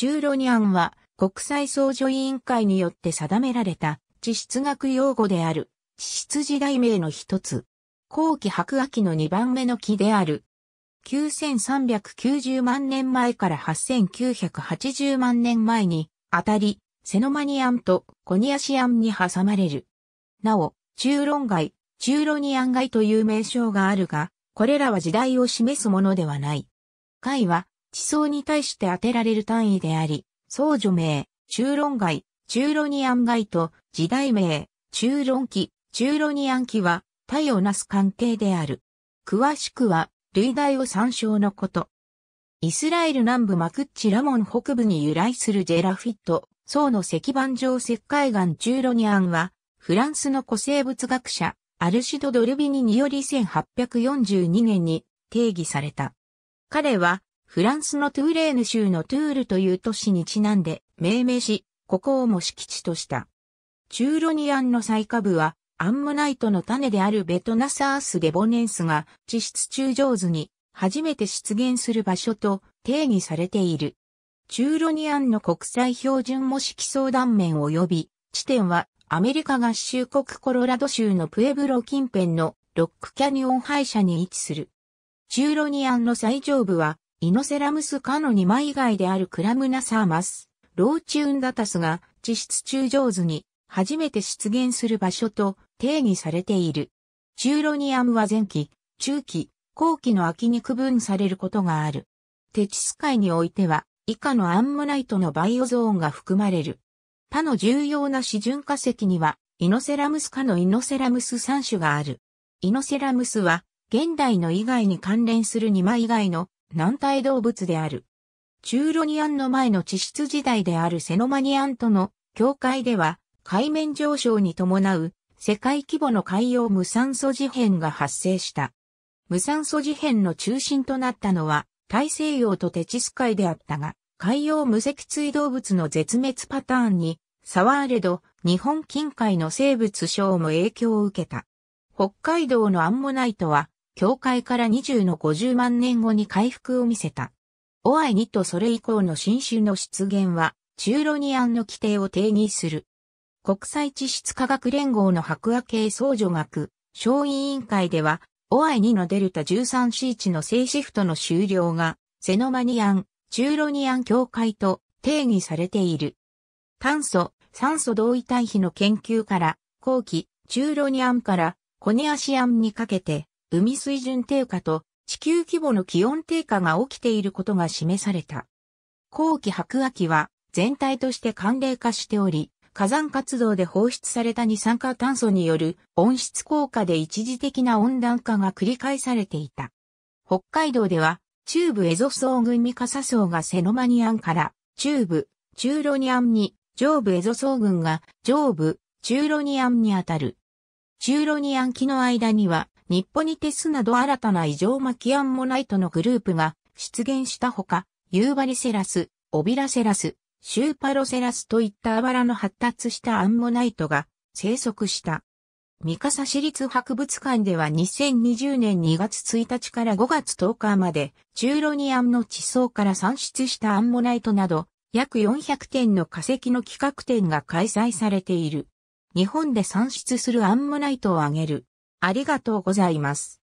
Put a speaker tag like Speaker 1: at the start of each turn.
Speaker 1: 中ロニアンは国際総助委員会によって定められた地質学用語である地質時代名の一つ。後期白亜紀の2番目の木である。9390万年前から8980万年前にあたり、セノマニアンとコニアシアンに挟まれる。なお、中論外、中ロニアン外という名称があるが、これらは時代を示すものではない。は地層に対して当てられる単位であり、僧女名、中論外、中ロニアン外と時代名、中論期、中ロニアン期は、対をなす関係である。詳しくは、類題を参照のこと。イスラエル南部マクッチラモン北部に由来するジェラフィット、層の石板上石灰岩中ロニアンは、フランスの古生物学者、アルシド・ドルビニにより1842年に定義された。彼は、フランスのトゥーレーヌ州のトゥールという都市にちなんで命名し、ここをも敷地とした。チューロニアンの最下部は、アンモナイトの種であるベトナサース・デボネンスが地質中上図に初めて出現する場所と定義されている。チューロニアンの国際標準模式相談面及び、地点はアメリカ合衆国コロラド州のプエブロ近辺のロックキャニオン廃車に位置する。チューロニアンの最上部はイノセラムス科の二枚貝であるクラムナサーマス、ローチウンダタスが地質中上図に初めて出現する場所と定義されている。チューロニアムは前期、中期、後期の秋に区分されることがある。テチス界においては以下のアンモナイトのバイオゾーンが含まれる。他の重要な示準化石にはイノセラムス科のイノセラムス3種がある。イノセラムスは現代の以外に関連する2枚以外の軟体動物である。中ロニアンの前の地質時代であるセノマニアンとの境界では、海面上昇に伴う世界規模の海洋無酸素事変が発生した。無酸素事変の中心となったのは大西洋とテチス海であったが、海洋無脊椎動物の絶滅パターンに、サワーレド、日本近海の生物賞も影響を受けた。北海道のアンモナイトは教会から20の50万年後に回復を見せた。オアイにとそれ以降の新種の出現は、中ロニアンの規定を定義する。国際地質科学連合の白亜系相女学、小委員会では、オアイ2のデルタ 13C 地の正シフトの終了が、セノマニアン、中ロニアン境界と定義されている。炭素、酸素同位体比の研究から、後期、中ロニアンからコネアシアンにかけて、海水準低下と地球規模の気温低下が起きていることが示された。後期白亜紀は全体として寒冷化しており、火山活動で放出された二酸化炭素による温室効果で一時的な温暖化が繰り返されていた。北海道では中部エゾ層群ミカサ層がセノマニアンから中部チューロニアンに上部エゾ層群が上部チューロニアンにあたる。チューロニアン期の間にはニッポニテスなど新たな異常マキアンモナイトのグループが出現したほか、ユーバリセラス、オビラセラス、シューパロセラスといったアバラの発達したアンモナイトが生息した。三笠市立博物館では2020年2月1日から5月10日まで、チューロニアンの地層から産出したアンモナイトなど、約400点の化石の企画展が開催されている。日本で産出するアンモナイトを挙げるありがとうございます。